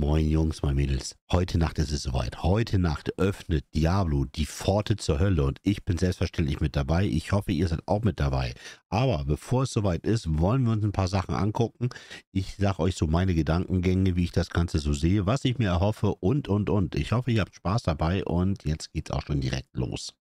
Moin Jungs, moin Mädels. Heute Nacht ist es soweit. Heute Nacht öffnet Diablo die Pforte zur Hölle und ich bin selbstverständlich mit dabei. Ich hoffe, ihr seid auch mit dabei. Aber bevor es soweit ist, wollen wir uns ein paar Sachen angucken. Ich sage euch so meine Gedankengänge, wie ich das Ganze so sehe, was ich mir erhoffe und, und, und. Ich hoffe, ihr habt Spaß dabei und jetzt geht's auch schon direkt los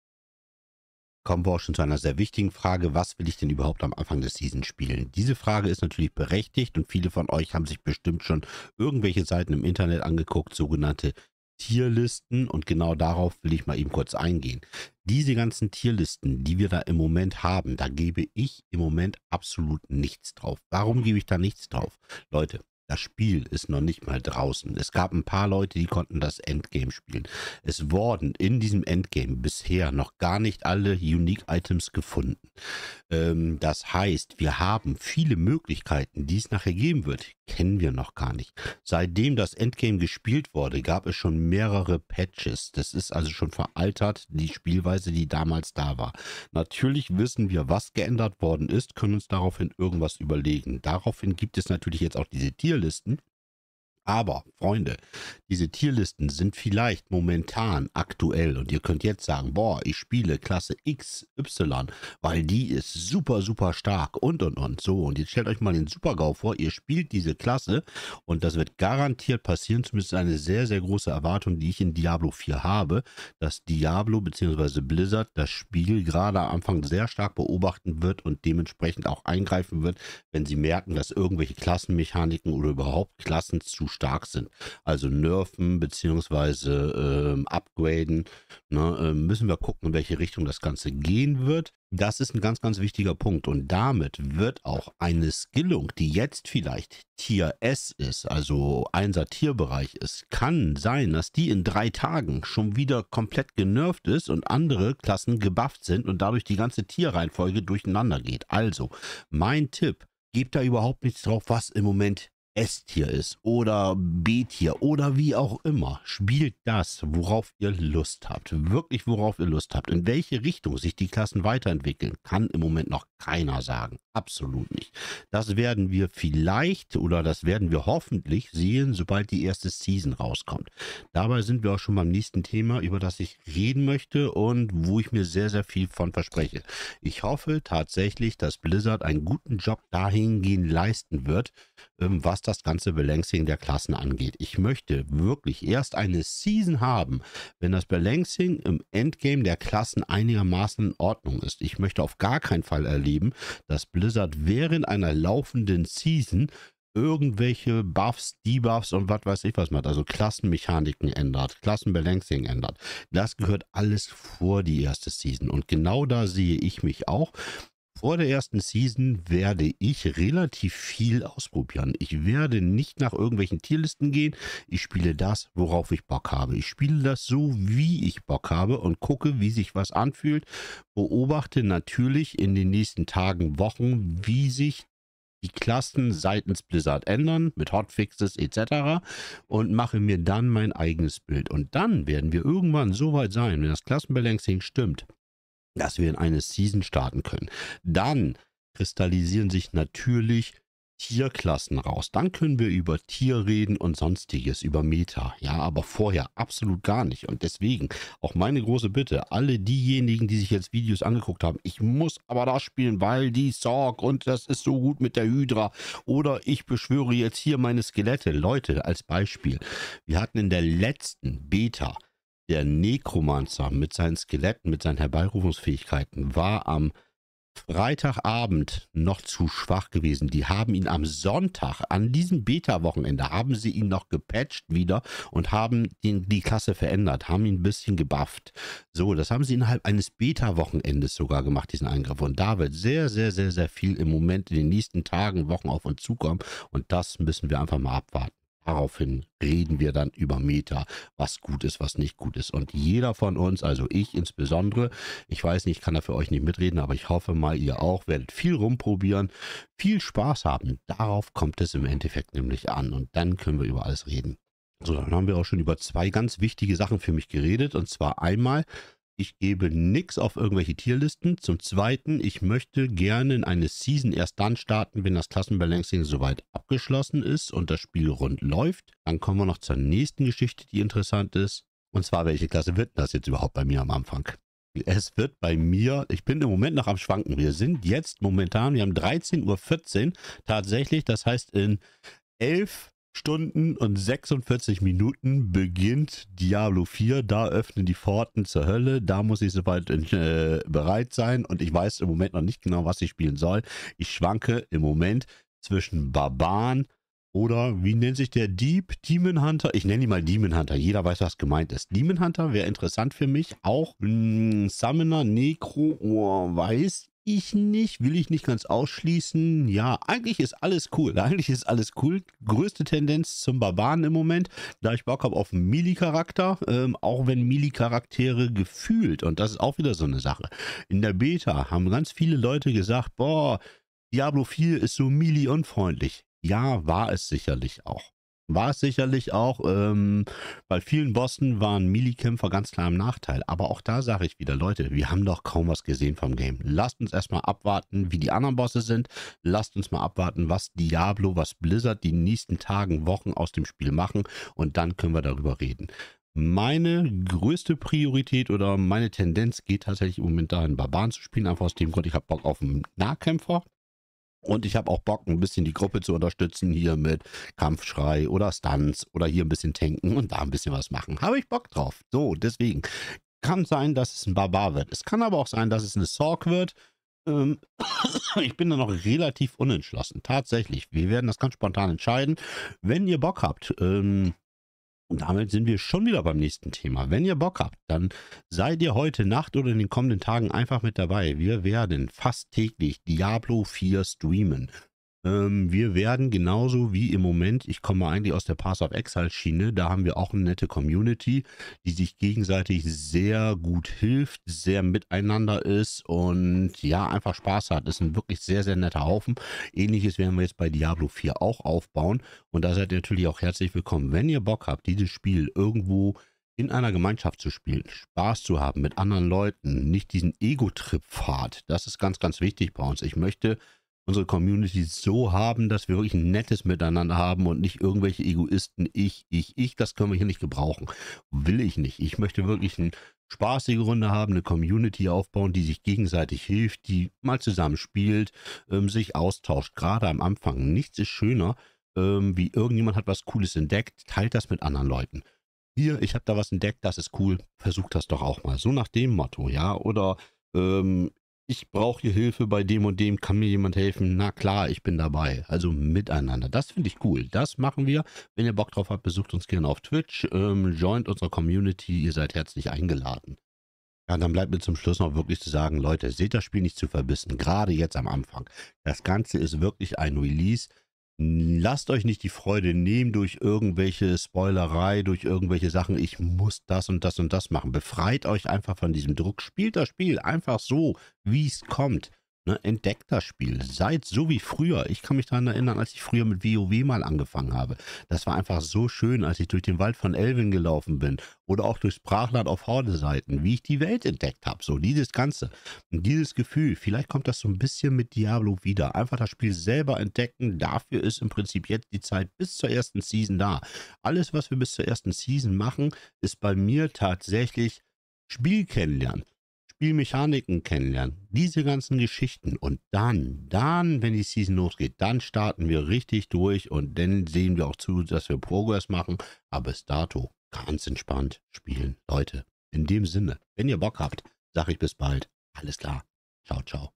kommen wir auch schon zu einer sehr wichtigen Frage. Was will ich denn überhaupt am Anfang der Season spielen? Diese Frage ist natürlich berechtigt und viele von euch haben sich bestimmt schon irgendwelche Seiten im Internet angeguckt, sogenannte Tierlisten und genau darauf will ich mal eben kurz eingehen. Diese ganzen Tierlisten, die wir da im Moment haben, da gebe ich im Moment absolut nichts drauf. Warum gebe ich da nichts drauf? Leute, das Spiel ist noch nicht mal draußen. Es gab ein paar Leute, die konnten das Endgame spielen. Es wurden in diesem Endgame bisher noch gar nicht alle Unique Items gefunden. Ähm, das heißt, wir haben viele Möglichkeiten, die es nachher geben wird kennen wir noch gar nicht. Seitdem das Endgame gespielt wurde, gab es schon mehrere Patches. Das ist also schon veraltert, die Spielweise, die damals da war. Natürlich wissen wir, was geändert worden ist, können uns daraufhin irgendwas überlegen. Daraufhin gibt es natürlich jetzt auch diese Tierlisten. Aber, Freunde, diese Tierlisten sind vielleicht momentan aktuell und ihr könnt jetzt sagen, boah, ich spiele Klasse XY, weil die ist super, super stark und und und so. Und jetzt stellt euch mal den Supergau vor, ihr spielt diese Klasse und das wird garantiert passieren, zumindest eine sehr, sehr große Erwartung, die ich in Diablo 4 habe, dass Diablo bzw. Blizzard das Spiel gerade am Anfang sehr stark beobachten wird und dementsprechend auch eingreifen wird, wenn sie merken, dass irgendwelche Klassenmechaniken oder überhaupt Klassen zu stark sind. Also nerven bzw. äh, upgraden. Ne? Äh, müssen wir gucken, in welche Richtung das Ganze gehen wird. Das ist ein ganz, ganz wichtiger Punkt. Und damit wird auch eine Skillung, die jetzt vielleicht Tier S ist, also einser Tierbereich ist, kann sein, dass die in drei Tagen schon wieder komplett genervt ist und andere Klassen gebufft sind und dadurch die ganze Tierreihenfolge durcheinander geht. Also, mein Tipp, gebt da überhaupt nichts drauf, was im Moment S-Tier ist oder B-Tier oder wie auch immer, spielt das, worauf ihr Lust habt. Wirklich, worauf ihr Lust habt. In welche Richtung sich die Klassen weiterentwickeln, kann im Moment noch keiner sagen. Absolut nicht. Das werden wir vielleicht oder das werden wir hoffentlich sehen, sobald die erste Season rauskommt. Dabei sind wir auch schon beim nächsten Thema, über das ich reden möchte und wo ich mir sehr, sehr viel von verspreche. Ich hoffe tatsächlich, dass Blizzard einen guten Job dahingehend leisten wird, ähm, was das ganze Balancing der Klassen angeht. Ich möchte wirklich erst eine Season haben, wenn das Balancing im Endgame der Klassen einigermaßen in Ordnung ist. Ich möchte auf gar keinen Fall erleben, dass Blizzard während einer laufenden Season irgendwelche Buffs, Debuffs und was weiß ich was macht. Also Klassenmechaniken ändert, Klassenbalancing ändert. Das gehört alles vor die erste Season. Und genau da sehe ich mich auch. Vor der ersten Season werde ich relativ viel ausprobieren. Ich werde nicht nach irgendwelchen Tierlisten gehen. Ich spiele das, worauf ich Bock habe. Ich spiele das so, wie ich Bock habe und gucke, wie sich was anfühlt. Beobachte natürlich in den nächsten Tagen, Wochen, wie sich die Klassen seitens Blizzard ändern, mit Hotfixes etc. und mache mir dann mein eigenes Bild. Und dann werden wir irgendwann so weit sein, wenn das Klassenbalancing stimmt, dass wir in eine Season starten können. Dann kristallisieren sich natürlich Tierklassen raus. Dann können wir über Tier reden und sonstiges, über Meta. Ja, aber vorher absolut gar nicht. Und deswegen auch meine große Bitte, alle diejenigen, die sich jetzt Videos angeguckt haben, ich muss aber das spielen, weil die Sorg und das ist so gut mit der Hydra. Oder ich beschwöre jetzt hier meine Skelette. Leute, als Beispiel, wir hatten in der letzten Beta der Necromancer mit seinen Skeletten, mit seinen Herbeirufungsfähigkeiten war am Freitagabend noch zu schwach gewesen. Die haben ihn am Sonntag, an diesem Beta-Wochenende, haben sie ihn noch gepatcht wieder und haben ihn, die Klasse verändert, haben ihn ein bisschen gebufft. So, das haben sie innerhalb eines Beta-Wochenendes sogar gemacht, diesen Eingriff. Und da wird sehr, sehr, sehr, sehr viel im Moment in den nächsten Tagen, Wochen auf uns zukommen. Und das müssen wir einfach mal abwarten. Daraufhin reden wir dann über Meta, was gut ist, was nicht gut ist. Und jeder von uns, also ich insbesondere, ich weiß nicht, ich kann da für euch nicht mitreden, aber ich hoffe mal, ihr auch werdet viel rumprobieren, viel Spaß haben. Darauf kommt es im Endeffekt nämlich an und dann können wir über alles reden. So, dann haben wir auch schon über zwei ganz wichtige Sachen für mich geredet. Und zwar einmal ich gebe nichts auf irgendwelche Tierlisten. Zum Zweiten, ich möchte gerne in eine Season erst dann starten, wenn das Klassenbalancing soweit abgeschlossen ist und das Spiel rund läuft. Dann kommen wir noch zur nächsten Geschichte, die interessant ist. Und zwar, welche Klasse wird das jetzt überhaupt bei mir am Anfang? Es wird bei mir, ich bin im Moment noch am Schwanken. Wir sind jetzt momentan, wir haben 13.14 Uhr tatsächlich, das heißt in elf Stunden und 46 Minuten beginnt Diablo 4. Da öffnen die Pforten zur Hölle. Da muss ich soweit äh, bereit sein. Und ich weiß im Moment noch nicht genau, was ich spielen soll. Ich schwanke im Moment zwischen Barbaren oder wie nennt sich der Dieb? Demon Hunter? Ich nenne ihn mal Demon Hunter. Jeder weiß, was gemeint ist. Demon Hunter wäre interessant für mich. Auch mh, mm, Summoner, Necro, oh, Weiß ich nicht, will ich nicht ganz ausschließen. Ja, eigentlich ist alles cool. Eigentlich ist alles cool. Größte Tendenz zum Barbaren im Moment, da ich Bock habe auf einen Mili-Charakter, ähm, auch wenn Mili-Charaktere gefühlt, und das ist auch wieder so eine Sache. In der Beta haben ganz viele Leute gesagt, boah, Diablo 4 ist so Mili-unfreundlich. Ja, war es sicherlich auch. War es sicherlich auch. Ähm, bei vielen Bossen waren Melee-Kämpfer ganz klar im Nachteil. Aber auch da sage ich wieder, Leute, wir haben doch kaum was gesehen vom Game. Lasst uns erstmal abwarten, wie die anderen Bosse sind. Lasst uns mal abwarten, was Diablo, was Blizzard die nächsten Tagen, Wochen aus dem Spiel machen. Und dann können wir darüber reden. Meine größte Priorität oder meine Tendenz geht tatsächlich im Moment dahin, Barbaren zu spielen. Einfach aus dem Grund, ich habe Bock auf einen Nahkämpfer. Und ich habe auch Bock, ein bisschen die Gruppe zu unterstützen hier mit Kampfschrei oder Stunts oder hier ein bisschen tanken und da ein bisschen was machen. Habe ich Bock drauf. So, deswegen. Kann sein, dass es ein Barbar wird. Es kann aber auch sein, dass es eine Sorg wird. Ähm ich bin da noch relativ unentschlossen. Tatsächlich. Wir werden das ganz spontan entscheiden. Wenn ihr Bock habt, ähm und damit sind wir schon wieder beim nächsten Thema. Wenn ihr Bock habt, dann seid ihr heute Nacht oder in den kommenden Tagen einfach mit dabei. Wir werden fast täglich Diablo 4 streamen. Ähm, wir werden genauso wie im Moment, ich komme eigentlich aus der Pass of Exile Schiene, da haben wir auch eine nette Community, die sich gegenseitig sehr gut hilft, sehr miteinander ist und ja, einfach Spaß hat. Das ist ein wirklich sehr, sehr netter Haufen. Ähnliches werden wir jetzt bei Diablo 4 auch aufbauen und da seid ihr natürlich auch herzlich willkommen. Wenn ihr Bock habt, dieses Spiel irgendwo in einer Gemeinschaft zu spielen, Spaß zu haben mit anderen Leuten, nicht diesen Ego-Trip-Fahrt. Das ist ganz, ganz wichtig bei uns. Ich möchte unsere Community so haben, dass wir wirklich ein nettes Miteinander haben und nicht irgendwelche Egoisten, ich, ich, ich, das können wir hier nicht gebrauchen. Will ich nicht. Ich möchte wirklich eine spaßige Runde haben, eine Community aufbauen, die sich gegenseitig hilft, die mal zusammen spielt, ähm, sich austauscht. Gerade am Anfang. Nichts ist schöner, ähm, wie irgendjemand hat was Cooles entdeckt, teilt das mit anderen Leuten hier, ich habe da was entdeckt, das ist cool, versucht das doch auch mal. So nach dem Motto, ja. Oder ähm, ich brauche hier Hilfe bei dem und dem, kann mir jemand helfen? Na klar, ich bin dabei. Also miteinander. Das finde ich cool. Das machen wir. Wenn ihr Bock drauf habt, besucht uns gerne auf Twitch, ähm, joint unsere Community, ihr seid herzlich eingeladen. Ja, dann bleibt mir zum Schluss noch wirklich zu sagen, Leute, seht das Spiel nicht zu verbissen, gerade jetzt am Anfang. Das Ganze ist wirklich ein Release, Lasst euch nicht die Freude nehmen durch irgendwelche Spoilerei, durch irgendwelche Sachen, ich muss das und das und das machen. Befreit euch einfach von diesem Druck. Spielt das Spiel einfach so, wie es kommt. Ne, entdeckt das Spiel. Seid so wie früher. Ich kann mich daran erinnern, als ich früher mit WoW mal angefangen habe. Das war einfach so schön, als ich durch den Wald von Elvin gelaufen bin oder auch durchs Brachland auf Horde-Seiten, wie ich die Welt entdeckt habe. So dieses Ganze, und dieses Gefühl. Vielleicht kommt das so ein bisschen mit Diablo wieder. Einfach das Spiel selber entdecken. Dafür ist im Prinzip jetzt die Zeit bis zur ersten Season da. Alles, was wir bis zur ersten Season machen, ist bei mir tatsächlich Spiel kennenlernen. Spielmechaniken kennenlernen, diese ganzen Geschichten und dann, dann, wenn die Season losgeht, dann starten wir richtig durch und dann sehen wir auch zu, dass wir Progress machen. Aber bis dato ganz entspannt spielen, Leute. In dem Sinne, wenn ihr Bock habt, sage ich bis bald. Alles klar. Ciao, ciao.